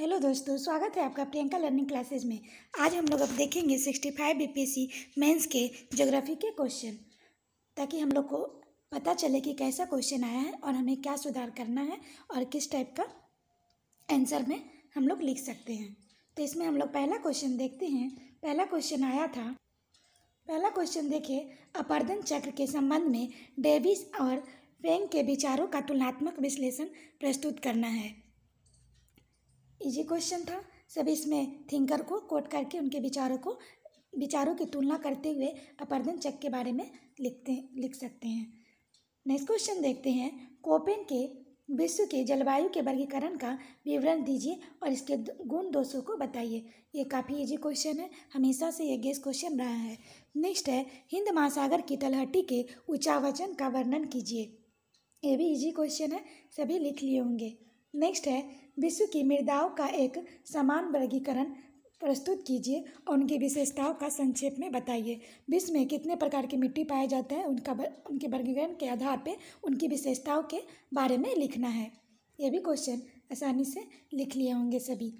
hello दोस्तों स्वागत है आपका प्रियंका लर्निंग क्लासेज में आज हम लोग अब देखेंगे sixty five B P S C mains के ज्योग्राफी के क्वेश्चन ताकि हम लोग को पता चले कि कैसा क्वेश्चन आया है और हमें क्या सुधार करना है और किस टाइप का आंसर में हम लोग लिख सकते हैं तो इसमें हम लोग पहला क्वेश्चन देखते हैं पहला क्वेश्चन आया था पहला क्वेश्चन देखिए अपर्दन चक्र के संबंध में डेविस और फेंग के विचारों का तुलनात्मक विश्लेषण प्रस्तुत करना है इजी क्वेश्चन था सब इसमें थिंकर को कोट करके उनके विचारों को विचारों की तुलना करते हुए अपर्दन चक के बारे में लिखते लिख सकते हैं नेक्स्ट क्वेश्चन देखते हैं कोपेन के विश्व के जलवायु के वर्गीकरण का विवरण दीजिए और इसके गुण दोषों को बताइए ये काफ़ी इजी क्वेश्चन है हमेशा से ये गेस क्वेश्चन रहा है नेक्स्ट है हिंद महासागर की तलहटी के उचावचन का वर्णन कीजिए ये भी इजी क्वेश्चन है सभी लिख लिए होंगे नेक्स्ट है विश्व की मृदाओं का एक समान वर्गीकरण प्रस्तुत कीजिए और उनकी विशेषताओं का संक्षेप में बताइए विश्व में कितने प्रकार की मिट्टी पाए जाते हैं उनका उनके वर्गीकरण के आधार पर उनकी विशेषताओं के बारे में लिखना है ये भी क्वेश्चन आसानी से लिख लिए होंगे सभी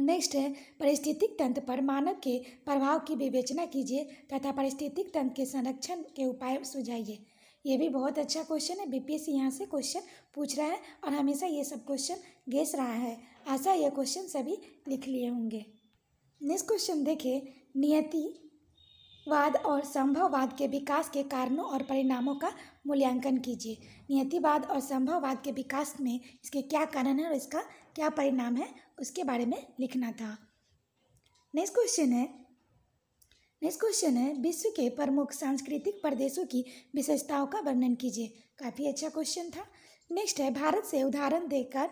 नेक्स्ट है परिस्थितिक तंत्र पर मानव के प्रभाव की विवेचना कीजिए तथा परिस्थितिक तंत्र के संरक्षण के उपाय सुझाइए ये भी बहुत अच्छा क्वेश्चन है बीपीएससी यहाँ से क्वेश्चन पूछ रहा है और हमेशा ये सब क्वेश्चन गेस रहा है आशा ये क्वेश्चन सभी लिख लिए होंगे नेक्स्ट क्वेश्चन देखिए नियति वाद और संभववाद के विकास के कारणों और परिणामों का मूल्यांकन कीजिए नियतिवाद और संभववाद के विकास में इसके क्या कारण है और इसका क्या परिणाम है उसके बारे में लिखना था नेक्स्ट क्वेश्चन है नेक्स्ट क्वेश्चन है विश्व के प्रमुख सांस्कृतिक प्रदेशों की विशेषताओं का वर्णन कीजिए काफ़ी अच्छा क्वेश्चन था नेक्स्ट है भारत से उदाहरण देकर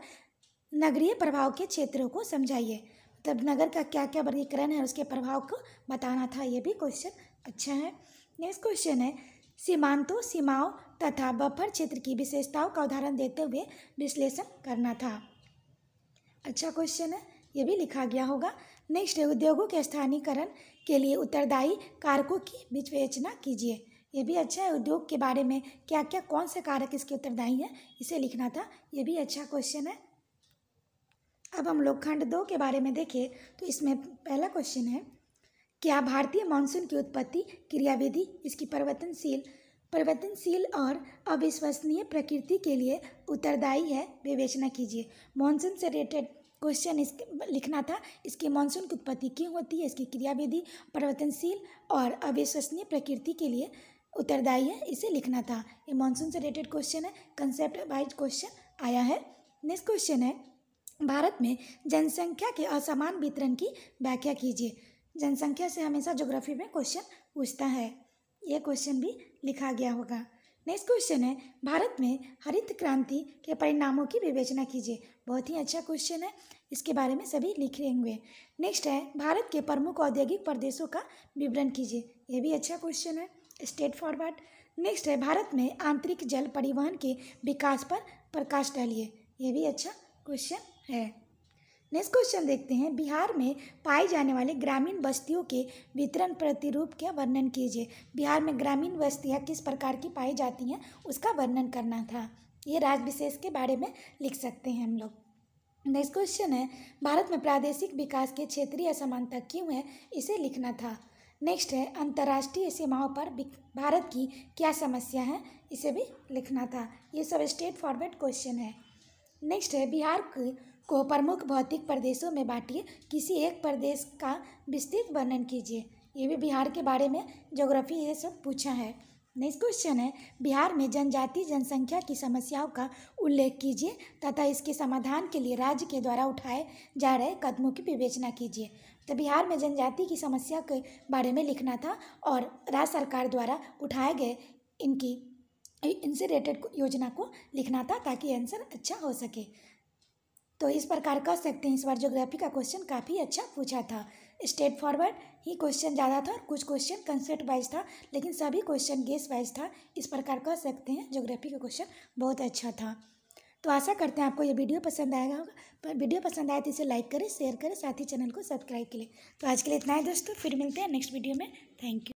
नगरीय प्रभाव के क्षेत्रों को समझाइए तब मतलब नगर का क्या क्या वर्गीकरण है उसके प्रभाव को बताना था ये भी क्वेश्चन अच्छा है नेक्स्ट क्वेश्चन है सीमांतों सीमाओं तथा बफर क्षेत्र की विशेषताओं का उदाहरण देते हुए विश्लेषण करना था अच्छा क्वेश्चन है ये भी लिखा गया होगा नेक्स्ट है उद्योगों के स्थानीयकरण के लिए उत्तरदायी कारकों की विवेचना कीजिए ये भी अच्छा है उद्योग के बारे में क्या क्या कौन से कारक इसके उत्तरदायी हैं इसे लिखना था ये भी अच्छा क्वेश्चन है अब हम लोग खंड दो के बारे में देखें तो इसमें पहला क्वेश्चन है क्या भारतीय मानसून की उत्पत्ति क्रियाविधि इसकी परिवर्तनशील परिवर्तनशील और अविश्वसनीय प्रकृति के लिए उत्तरदायी है विवेचना कीजिए मानसून से रिलेटेड क्वेश्चन इसके लिखना था इसकी मानसून की उत्पत्ति क्यों होती है इसकी क्रियाविधि परिवर्तनशील और अविश्वसनीय प्रकृति के लिए उत्तरदायी है इसे लिखना था ये मानसून से रिलेटेड क्वेश्चन है कंसेप्ट वाइज क्वेश्चन आया है नेक्स्ट क्वेश्चन है भारत में जनसंख्या के असमान वितरण की व्याख्या कीजिए जनसंख्या से हमेशा ज्योग्राफी में क्वेश्चन पूछता है ये क्वेश्चन भी लिखा गया होगा नेक्स्ट क्वेश्चन है भारत में हरित क्रांति के परिणामों की विवेचना कीजिए बहुत ही अच्छा क्वेश्चन है इसके बारे में सभी रहे हुए नेक्स्ट है भारत के प्रमुख औद्योगिक प्रदेशों का विवरण कीजिए यह भी अच्छा क्वेश्चन है स्टेट फॉरवर्ड नेक्स्ट है भारत में आंतरिक जल परिवहन के विकास पर प्रकाश डालिए यह भी अच्छा क्वेश्चन है नेक्स्ट क्वेश्चन देखते हैं बिहार में पाए जाने वाले ग्रामीण बस्तियों के वितरण प्रतिरूप का वर्णन कीजिए बिहार में ग्रामीण बस्तियाँ किस प्रकार की पाई जाती हैं उसका वर्णन करना था ये राज्य विशेष के बारे में लिख सकते हैं हम लोग नेक्स्ट क्वेश्चन है भारत में प्रादेशिक विकास के क्षेत्रीय असमानता क्यों है इसे लिखना था नेक्स्ट है अंतर्राष्ट्रीय सीमाओं पर भारत की क्या समस्या है इसे भी लिखना था ये सब स्टेट फॉरवर्ड क्वेश्चन है नेक्स्ट है बिहार की को प्रमुख भौतिक प्रदेशों में बांटिए किसी एक प्रदेश का विस्तृत वर्णन कीजिए ये भी बिहार के बारे में जोग्राफी ये सब पूछा है नेक्स्ट क्वेश्चन है बिहार में जनजाति जनसंख्या की समस्याओं का उल्लेख कीजिए तथा इसके समाधान के लिए राज्य के द्वारा उठाए जा रहे कदमों की विवेचना कीजिए तो बिहार में जनजाति की समस्या के बारे में लिखना था और राज्य सरकार द्वारा उठाए गए इनकी इनसे रिलेटेड योजना को लिखना था ताकि आंसर अच्छा हो सके तो इस प्रकार कह सकते हैं इस बार ज्योग्राफी का क्वेश्चन काफ़ी अच्छा पूछा था स्टेट फॉरवर्ड ही क्वेश्चन ज़्यादा था और कुछ क्वेश्चन कंसेप्ट वाइज था लेकिन सभी क्वेश्चन गेस वाइज था इस प्रकार कह सकते हैं ज्योग्राफी का क्वेश्चन बहुत अच्छा था तो आशा करते हैं आपको ये वीडियो पसंद आएगा होगा वीडियो पसंद आए तो इसे लाइक करें शेयर करें साथ ही चैनल को सब्सक्राइब करें तो आज के लिए इतना ही दोस्तों फिर मिलते हैं नेक्स्ट वीडियो में थैंक यू